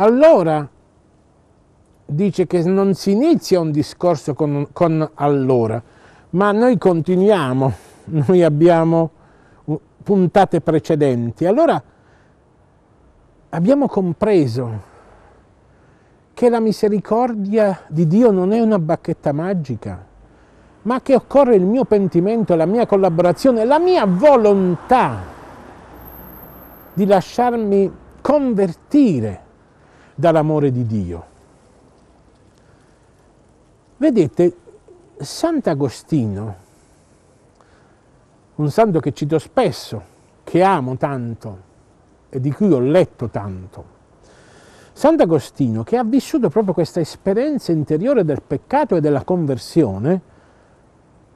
allora dice che non si inizia un discorso con, con allora, ma noi continuiamo, noi abbiamo puntate precedenti. Allora abbiamo compreso che la misericordia di Dio non è una bacchetta magica, ma che occorre il mio pentimento, la mia collaborazione, la mia volontà di lasciarmi convertire dall'amore di Dio. Vedete, Sant'Agostino, un santo che cito spesso, che amo tanto e di cui ho letto tanto, Sant'Agostino, che ha vissuto proprio questa esperienza interiore del peccato e della conversione,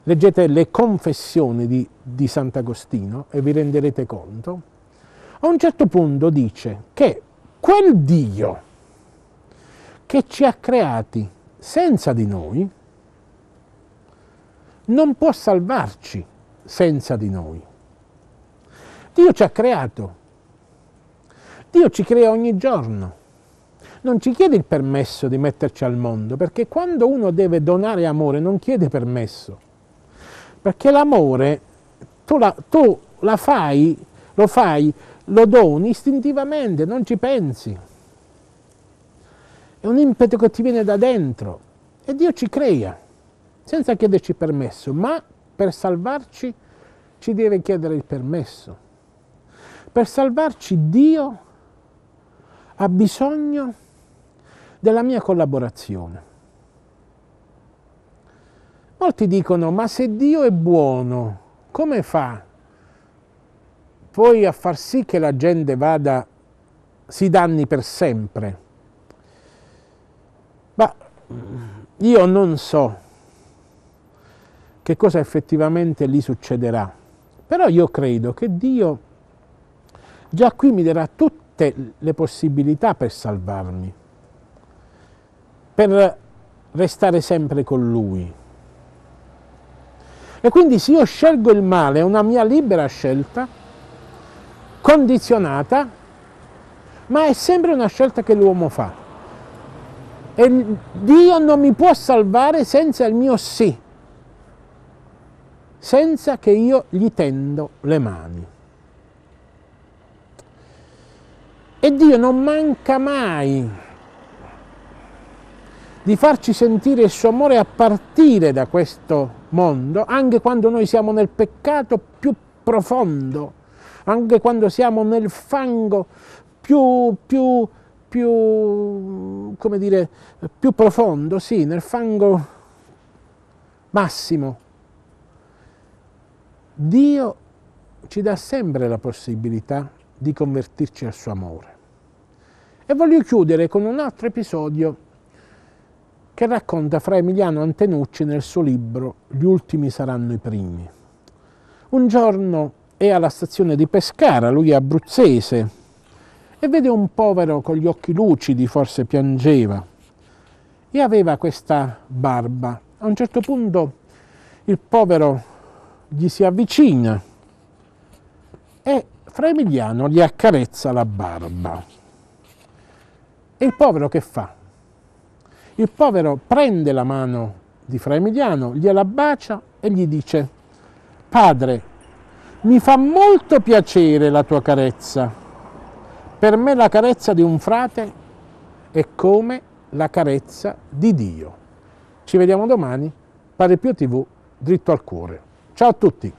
leggete le confessioni di, di Sant'Agostino e vi renderete conto, a un certo punto dice che quel Dio che ci ha creati senza di noi, non può salvarci senza di noi. Dio ci ha creato, Dio ci crea ogni giorno, non ci chiede il permesso di metterci al mondo, perché quando uno deve donare amore non chiede permesso, perché l'amore tu, la, tu la fai, lo fai, lo doni istintivamente, non ci pensi è un impeto che ti viene da dentro e Dio ci crea, senza chiederci permesso, ma per salvarci ci deve chiedere il permesso. Per salvarci Dio ha bisogno della mia collaborazione. Molti dicono, ma se Dio è buono, come fa poi a far sì che la gente vada, si danni per sempre? io non so che cosa effettivamente gli succederà, però io credo che Dio già qui mi darà tutte le possibilità per salvarmi, per restare sempre con Lui. E quindi se io scelgo il male, è una mia libera scelta, condizionata, ma è sempre una scelta che l'uomo fa. E Dio non mi può salvare senza il mio sì, senza che io gli tendo le mani. E Dio non manca mai di farci sentire il suo amore a partire da questo mondo, anche quando noi siamo nel peccato più profondo, anche quando siamo nel fango più, più più, come dire, più profondo, sì, nel fango massimo. Dio ci dà sempre la possibilità di convertirci al suo amore. E voglio chiudere con un altro episodio che racconta fra Emiliano Antenucci nel suo libro Gli ultimi saranno i primi. Un giorno è alla stazione di Pescara, lui è abruzzese, e vede un povero con gli occhi lucidi, forse piangeva, e aveva questa barba. A un certo punto il povero gli si avvicina e fra Emiliano gli accarezza la barba. E il povero che fa? Il povero prende la mano di Fra Emiliano, gliela bacia e gli dice, padre, mi fa molto piacere la tua carezza, per me la carezza di un frate è come la carezza di Dio. Ci vediamo domani, Pare Pio TV, dritto al cuore. Ciao a tutti!